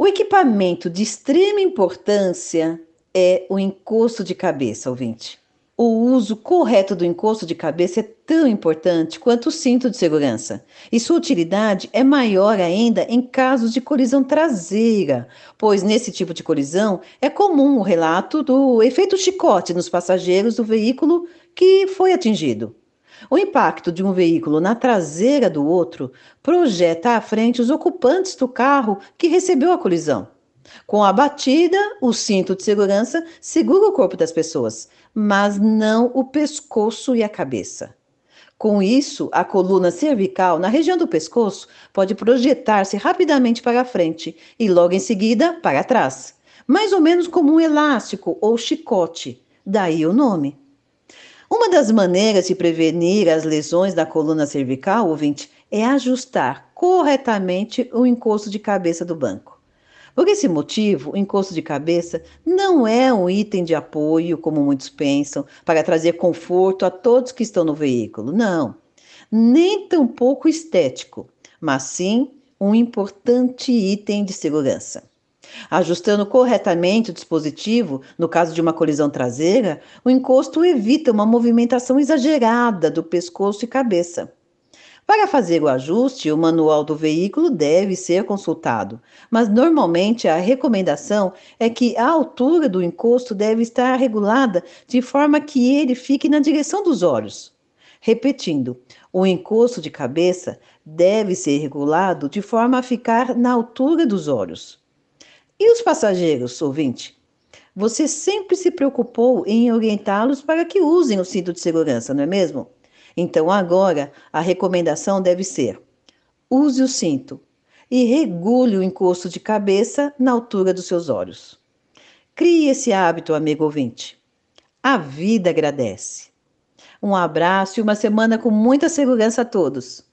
O equipamento de extrema importância é o encosto de cabeça, ouvinte. O uso correto do encosto de cabeça é tão importante quanto o cinto de segurança, e sua utilidade é maior ainda em casos de colisão traseira, pois nesse tipo de colisão é comum o relato do efeito chicote nos passageiros do veículo que foi atingido. O impacto de um veículo na traseira do outro projeta à frente os ocupantes do carro que recebeu a colisão. Com a batida, o cinto de segurança segura o corpo das pessoas, mas não o pescoço e a cabeça. Com isso, a coluna cervical, na região do pescoço, pode projetar-se rapidamente para a frente e logo em seguida para trás, mais ou menos como um elástico ou chicote, daí o nome. Uma das maneiras de prevenir as lesões da coluna cervical, ouvinte, é ajustar corretamente o encosto de cabeça do banco. Por esse motivo, o encosto de cabeça não é um item de apoio, como muitos pensam, para trazer conforto a todos que estão no veículo. Não. Nem tampouco estético, mas sim um importante item de segurança. Ajustando corretamente o dispositivo, no caso de uma colisão traseira, o encosto evita uma movimentação exagerada do pescoço e cabeça. Para fazer o ajuste, o manual do veículo deve ser consultado, mas normalmente a recomendação é que a altura do encosto deve estar regulada de forma que ele fique na direção dos olhos. Repetindo, o encosto de cabeça deve ser regulado de forma a ficar na altura dos olhos. E os passageiros, ouvinte? Você sempre se preocupou em orientá-los para que usem o cinto de segurança, não é mesmo? Então agora a recomendação deve ser: use o cinto e regule o encosto de cabeça na altura dos seus olhos. Crie esse hábito, amigo ouvinte. A vida agradece. Um abraço e uma semana com muita segurança a todos.